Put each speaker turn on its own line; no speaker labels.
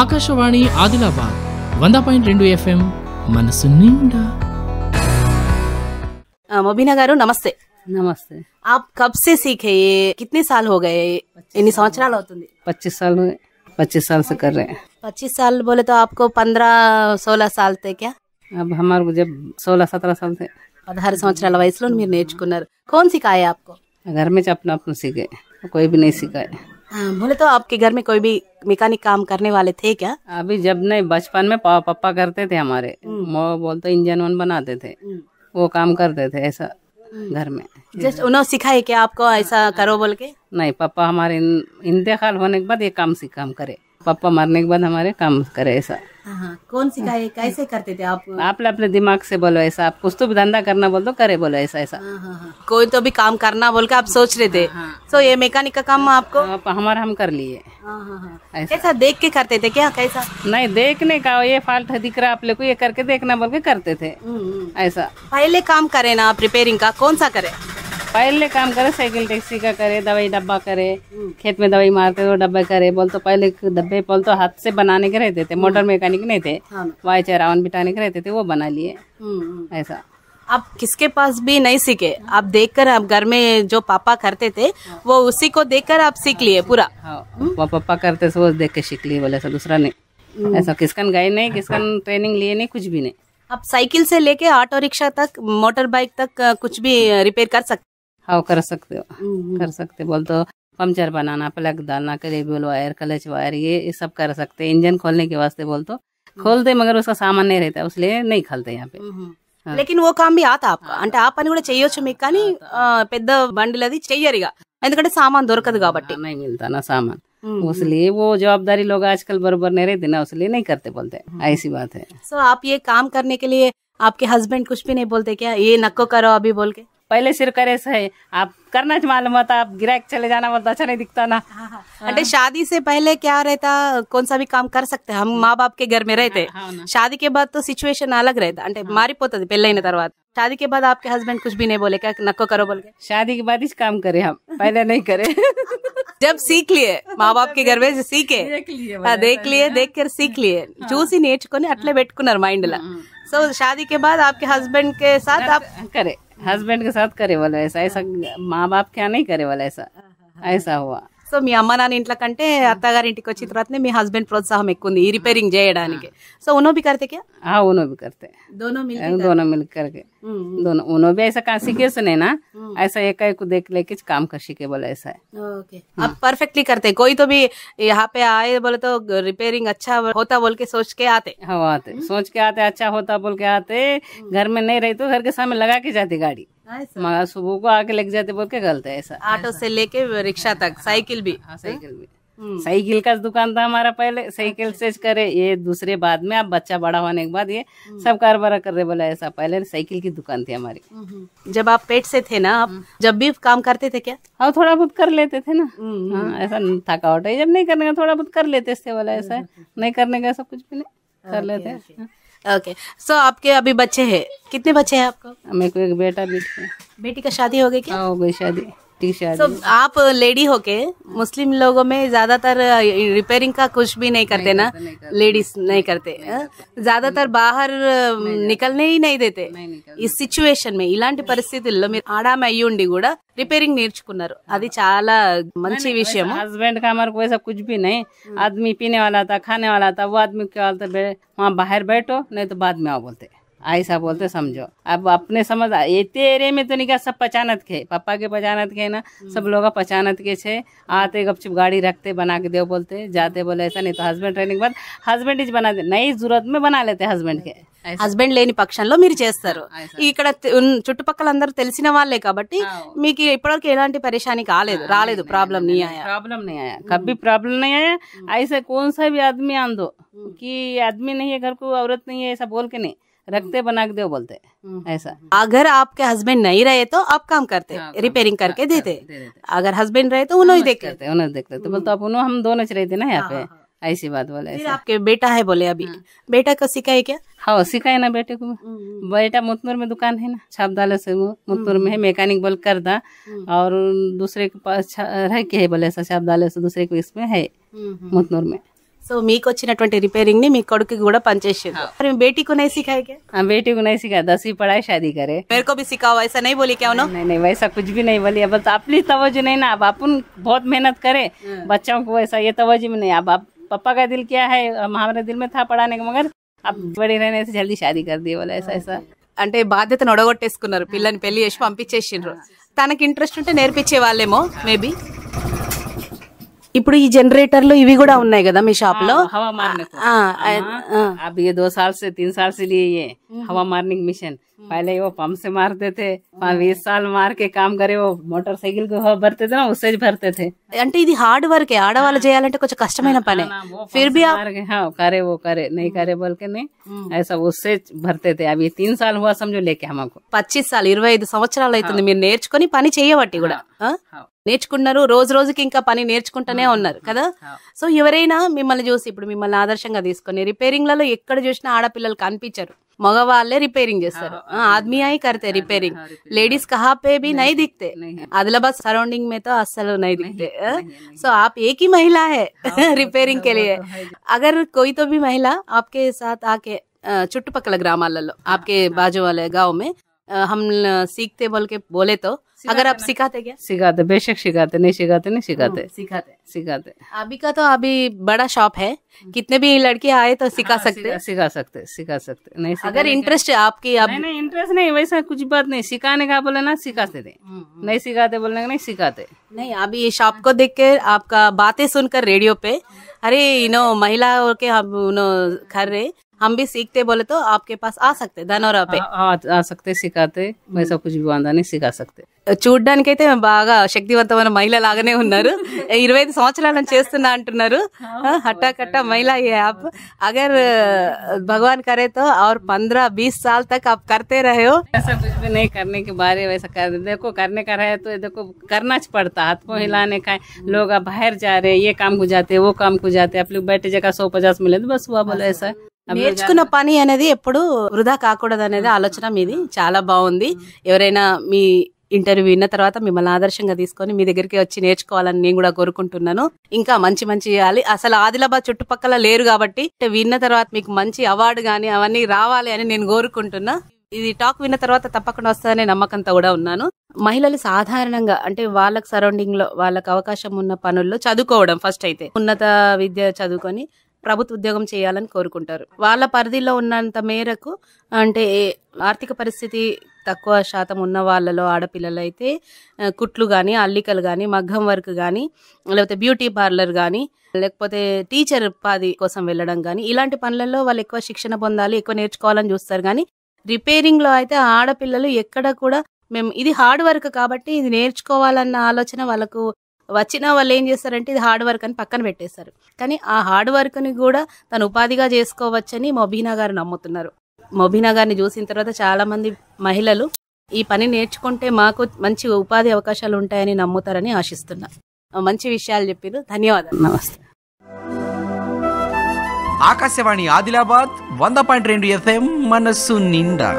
ఆకాశవాణి ఆదిలాబాద్ వంద పాయింట్ రెండు ఎఫ్ఎం మనసు నిండా మొబీనా గారు నమస్తే నమస్తే ఆప్ కబ్ సే సీఖే కితనే సాల్ హో గయే ఎన్ని సంవత్సరాలు అవుతుంది పచ్చిస్ సాల్ पच्चीस साल से कर रहे हैं पच्चीस साल बोले तो आपको पंद्रह सोलह साल थे क्या अब हमारे जब सोलह सत्रह साल थे పదహారు సంవత్సరాల వయసులో మీరు నేర్చుకున్నారు కోన్ సికాయ ఆప్కో घर में अपना अपना सीखे कोई भी नहीं सिखाए हाँ, बोले तो आपके घर में कोई भी मैकेनिक काम करने वाले थे क्या अभी जब नहीं बचपन में पापा करते थे हमारे हम्म। बोलते इंजन वन बनाते थे हम्म। वो काम करते थे ऐसा हम्म। घर में जस्ट उन्होंने सिखाए क्या आपको ऐसा करो बोल के नहीं पापा हमारे इंतकाल होने के बाद ये काम से काम करे पापा मरने के बाद हमारे काम करे ऐसा हाँ, हाँ। कौन सी हाँ। कैसे करते थे आप आपने अपने दिमाग से बोलो ऐसा आप कुछ तो भी धंधा करना बोल दो करे बोलो ऐसा ऐसा कोई तो भी काम करना बोल के आप सोच रहे थे सो तो ये मैकेनिक का काम आपको हमारा हम कर लिए ऐसा।, देख के करते थे क्या कैसा नहीं देखने का ये फॉल्ट दिख रहा आप लोग को ये करके देखना बोल के करते थे हम्म, हम्म। ऐसा पहले काम करे ना आप रिपेयरिंग का कौन सा करे पहले काम करे साइकिल टैक्सी का करे दवाई डब्बा करे खेत में दवाई मारते तो डब्बे करे बोल तो पहले डब्बे बोल तो हाथ से बनाने के रहते थे मोटर मैकेनिक नहीं थे हाँ। वाई चरावन बिटाने के रहते थे वो बना लिए हम्म, हम्म। ऐसा आप किसके पास भी नहीं सीखे आप देखकर आप घर में जो पापा करते थे वो उसी को देखकर आप सीख लिए पूरा हाँ, पापा करते थे वो देख के सीख लिए बोले ऐसा दूसरा नहीं हम्म। ऐसा किसकन गए नहीं किसकन ट्रेनिंग लिए नहीं कुछ भी नहीं आप साइकिल से लेके ऑटो रिक्शा तक मोटर बाइक तक कुछ भी रिपेयर कर सकते हाँ कर सकते हो हम्म, हम्म। कर सकते बोल तो पंचर बनाना प्लग डालना करेबल वायर क्लच वायर ये, ये सब कर सकते इंजन खोलने के वास्ते बोल तो हम्म। खोलते मगर उसका सामान नहीं रहता उसलिए नहीं खोलते यहाँ पे हाँ। लेकिन वो काम भी आता आपका हाँ। आप కూడా हाँ, तो। सामान మీకు కానీ हाँ, नहीं मिलता ना सामान उसलिए वो जवाबदारी लोग आजकल बरबर नहीं रहते ना उसलिए नहीं करते बोलते ऐसी बात है सो आप ये काम करने के लिए आपके हस्बैंड कुछ भी नहीं बोलते क्या ये नक्को करो अभी बोल के पहले सिर करे से आप करना मालूम होता आप गिराक चले जाना बोलता अच्छा नहीं दिखता ना हाँ, हाँ।, हाँ, अरे शादी से पहले क्या रहता कौन सा भी काम कर सकते हम हम्म। माँ बाप के घर में रहते हाँ, शादी के बाद तो सिचुएशन अलग रहता అంటే మారిపోతుంది పెళ్ళైన तरवा शादी के बाद आपके हस्बैंड कुछ भी नहीं बोले क्या नको करो बोल के शादी के बाद ही काम करे हम पहले नहीं करे जब सीख लिए माँ बाप के घर में सीखे देख लिए देख कर सीख लिए चूसी నేర్చుకొని అట్లే పెట్టుకున్నారు माइंड ला सो शादी के बाद आपके हस्बैंड के साथ आप करे हस्बैंड के साथ करे वाला ऐसा ऐसा माँ बाप क्या नहीं करे वाला ऐसा हाँ, हाँ, हाँ, ऐसा हुआ సో మీ అమ్మ నాన్న ఇంట్లో కంటే hmm. అత్తగారింటికి వచ్చిన hmm. తర్వాతనే మీ హస్బెండ్ ప్రోత్సాహం उनो भी करते क्या हाँ उनो भी करते दोनों मिल दोनों मिल करके दोनों भी ऐसा का सीखे सुने ना ऐसा एक को देख लेके काम कर सीखे बोले ऐसा है ओके परफेक्टली करते कोई तो भी यहाँ पे आए बोले तो रिपेयरिंग अच्छा होता बोल के सोच के आते हाँ आते सोच के आते अच्छा होता बोल के आते घर में नहीं रही तो घर के सामने लगा के जाती गाड़ी मगर सुबह को आके लग जाते बोल के गलत है ऐसा ऑटो से लेके रिक्शा तक हाँ, साइकिल भी हाँ, साइकिल भी हम्म। साइकिल का दुकान था हमारा पहले अच्छा। साइकिल से करे ये दूसरे बाद में आप बच्चा बड़ा होने के बाद ये हम्म। सब कारोबार कर रहे बोला ऐसा पहले साइकिल की दुकान थी हमारी हम्म। जब आप पेट से थे ना आप जब भी काम करते थे क्या हाँ थोड़ा बहुत कर लेते थे ना हाँ ऐसा थकावट है जब नहीं करने का थोड़ा बहुत कर लेते थे बोला ऐसा नहीं करने का सब कुछ भी नहीं कर लेते ओके सो आपके अभी बच्चे हैं कितने बच्चे हैं आपको मेरे को एक बेटा बेटी बेटी का शादी हो गई क्या हाँ, हो गई शादी सकती शायद so, आप लेडी होके मुस्लिम लोगों में ज्यादातर रिपेयरिंग का कुछ भी नहीं करते ना लेडीज नहीं करते ज्यादातर बाहर निकलने ही नहीं देते इस सिचुएशन में ఇలాంటి పరిస్థితుల్లో మీరు ఆడామె అయ్యి ఉండి కూడా రిపేరింగ్ నేర్చుకున్నారు हाँ। అది చాలా का हमारे को ऐसा कुछ भी नहीं हाँ। आदमी पीने वाला था खाने वाला था वो आदमी क्या बोलते वहाँ बाहर बैठो नहीं तो बाद में आओ बोलते ऐसा बोलते समझो अब अपने समझ इतने एरिया में तो नहीं सब पहचानत के पापा के पचानत के ना सब लोग पहचानत के छे आते गपचुप गाड़ी रखते बना के देव बोलते जाते बोले ऐसा नहीं तो हस्बैंड रहने के बाद हस्बैंड इज बना दे नई जरूरत में बना लेते हस्बैंड के హస్బెండ్ లేని పక్షంలో మీరు చేస్తారు ఇక్కడ प्रॉब्लम नहीं आया प्रॉब्लम नहीं आया कभी प्रॉब्लम नहीं आया రాలేదు हाँ, हाँ, हाँ, कौन सा भी आदमी आंदो की आदमी नहीं है घर को औरत नहीं है ऐसा बोल के नहीं रखते बना के दो बोलते हम्म, हम्म, ऐसा हम्म। अगर आपके हस्बैंड नहीं रहे तो आप काम करते रिपेयरिंग हाँ, करके देते अगर हस्बैंड रहे तो उन्होंने देख करते उन्होंने देखते तो बोलते आप उन्होंने हम दोनों रहे थे ना यहाँ हाँ, पे हाँ, ऐसी बात बोले फिर आपके बेटा है बोले अभी बेटा को सिखाए क्या हाँ सिखाए ना बेटे को बेटा मुतमुर में दुकान है ना डाले से वो मुतनूर में है मैकेनिक बोल कर दा और दूसरे के पास रह के है बोले ऐसा छापदाले से दूसरे को इसमें है मुतनूर में సో మీకు వచ్చినటువంటి రిపేరింగ్ ని మీ కొడుకు కూడా పనిచేసేది अरे बेटी को नहीं सिखाया क्या हाँ बेटी को नहीं सिखाया दसवीं पढ़ाई शादी करे मेरे को भी सिखाओ ऐसा नहीं बोली क्या उन्होंने नहीं नहीं वैसा कुछ भी नहीं बोली बस अपनी तवज्जो नहीं ना अब अपन बहुत मेहनत करे बच्चों को ऐसा ये तवज्जो में नहीं अब आप पापा का दिल क्या है हमारे दिल में था पढ़ाने का मगर अब बड़े रहने से जल्दी शादी कर दी बोला ऐसा ऐसा అంటే బాధ్యతను ఒడగొట్టేసుకున్నారు పిల్లని పెళ్లి చేసి పంపించేసిండ్రు తనకి ఇంట్రెస్ట్ ఉంటే నేర్పించే వాళ్ళేమో మేబీ ఇప్పుడు ఈ జనరేటర్లు ఇవి కూడా ఉన్నాయి కదా మీ షాప్ లో हवा मारने को हाँ, अब ये दो साल से तीन साल से लिए ये हवा मारने की मिशन पहले वो पंप से मारते थे बीस साल मार के काम करे वो मोटरसाइकिल भरते ना उससे भरते थे అంటే ఇది హార్డ్ వర్క్ ఆడవాళ్ళు చేయాలంటే కొంచెం కష్టమైన పనే ना, वो फिर पंप भी से आप मार के, हाँ करे वो करे नहीं करे बोल के नहीं ऐसा उससे भरते थे अभी तीन साल हुआ समझो लेके हमको పచ్చిస్ సార్లు ఇరవై ఐదు సంవత్సరాలు అవుతుంది మీరు నేర్చుకుని పని చేయబట్టి కూడా నేర్చుకునరు రోజు రోజుకి ఇంకా పని నేర్చుకుంటనే ఉన్నారు కదా సో ఎవరేనా మిమ్మల్ని చూసి ఇప్పుడు మిమ్మల్ని ఆదర్శంగా తీసుకొని రిపేరింగ్లలో ఎక్కడ చూసినా ఆడ పిల్లలు కనిపిస్తారు మగవాళ్ళే రిపేరింగ్ చేస్తారు ఆ ఆద్మియాయే కర్తే రిపేరింగ్ లేడీస్ कहां पे भी नहीं दिखते अदलाबाद सराउंडिंग में तो असल नहीं दिखते सो आप एकी महिला है रिपेयरिंग के लिए अगर कोई तो भी महिला आपके साथ आके चुट्टपकला ग्रामालల్లో आपके बाजू वाले गांव में हम सीखते बल्कि बोले तो अगर आप सिखाते क्या सिखाते बेशक सिखाते नहीं सिखाते नहीं सिखाते हाँ, सिखाते सिखाते अभी का तो अभी बड़ा शॉप है कितने भी लड़के आए तो सिखा हाँ, सकते सिखा सकते सिखा सकते नहीं अगर इंटरेस्ट है आपकी आप... नहीं, इंटरेस्ट नहीं वैसा कुछ बात नहीं सिखाने का बोले ना सिखाते थे हम्म, हम्म। नहीं सिखाते बोलने का नहीं सिखाते नहीं अभी शॉप को देख के आपका बातें सुनकर रेडियो पे अरे यू नो महिला के हम नो कर रहे हम भी सीखते बोले तो आपके पास आ सकते ధనోరా पे आ, आ, आ सकते सिखाते वैसा कुछ भी नहीं सिखा सकते చూడ్డానికైతే బాగా శక్తివంతమైన మహిళ లాగానే ఉన్నారు ఇరవై ఐదు సంవత్సరాల నుంచి చేస్తున్నా అంటున్నారు హట్టా కట్టా आप अगर भगवान करे तो और पंद्रह बीस साल तक आप करते रहे हो ऐसा कुछ भी नहीं करने के बारे वैसा कर देखो करने का रहे तो देखो करना च पड़ता हाथ को हिलाने का लोग अब बाहर जा रहे ये काम को जाते वो काम को जाते आप लोग बैठे जगह सौ पचास मिले तो बस हुआ बोले ऐसा నేర్చుకున్న పని అనేది ఎప్పుడు వృధా కాకూడదు అనేది ఆలోచన మీది చాలా బాగుంది ఎవరైనా మీ ఇంటర్వ్యూ విన్న తర్వాత మిమ్మల్ని ఆదర్శంగా తీసుకొని మీ దగ్గరికి వచ్చి నేర్చుకోవాలని నేను కూడా కోరుకుంటున్నాను ఇంకా మంచి మంచి చేయాలి అసలు ఆదిలాబాద్ చుట్టుపక్కల లేరు కాబట్టి విన్న తర్వాత మీకు మంచి అవార్డు గాని అవన్నీ రావాలి అని నేను కోరుకుంటున్నా ఇది టాక్ విన్న తర్వాత తప్పకుండా వస్తుందనే నమ్మకంతో కూడా ఉన్నాను మహిళలు సాధారణంగా అంటే వాళ్ళకి సరౌండింగ్ లో వాళ్ళకి అవకాశం ఉన్న పనుల్లో చదువుకోవడం ఫస్ట్ అయితే ఉన్నత విద్య చదువుకొని ప్రభుత్వ ఉద్యోగం చేయాలని కోరుకుంటారు వాళ్ళ పరిధిలో ఉన్నంత మేరకు అంటే ఆర్థిక పరిస్థితి తక్కువ శాతం ఉన్న వాళ్ళలో ఆడపిల్లలు అయితే కుట్లు కానీ అల్లికలు కానీ మగ్గం వర్క్ కానీ లేకపోతే బ్యూటీ పార్లర్ కానీ లేకపోతే టీచర్ ఉపాధి కోసం వెళ్ళడం కానీ ఇలాంటి పనులలో వాళ్ళు ఎక్కువ శిక్షణ పొందాలి ఎక్కువ నేర్చుకోవాలని చూస్తారు కానీ రిపేరింగ్లో అయితే ఆడపిల్లలు ఎక్కడ కూడా మేము ఇది హార్డ్ వర్క్ కాబట్టి ఇది నేర్చుకోవాలన్న ఆలోచన వాళ్ళకు వచ్చిన వాళ్ళు ఏం చేస్తారంటే ఇది హార్డ్ వర్క్ అని పక్కన పెట్టేశారు కానీ ఆ హార్డ్ వర్క్ని కూడా తను ఉపాధిగా చేసుకోవచ్చని మొబీనా గారు నమ్ముతున్నారు మొబీనా గారిని చూసిన తర్వాత చాలామంది మహిళలు ఈ పని నేర్చుకుంటే మాకు మంచి ఉపాధి అవకాశాలు ఉంటాయని నమ్ముతారని ఆశిస్తున్నా మంచి విషయాలు చెప్పారు ధన్యవాదాలు నమస్తే ఆకాశవాణి ఆదిలాబాద్ వంద పాయింట్ రెండు ఎఫ్ఎం మనస్సు నిండా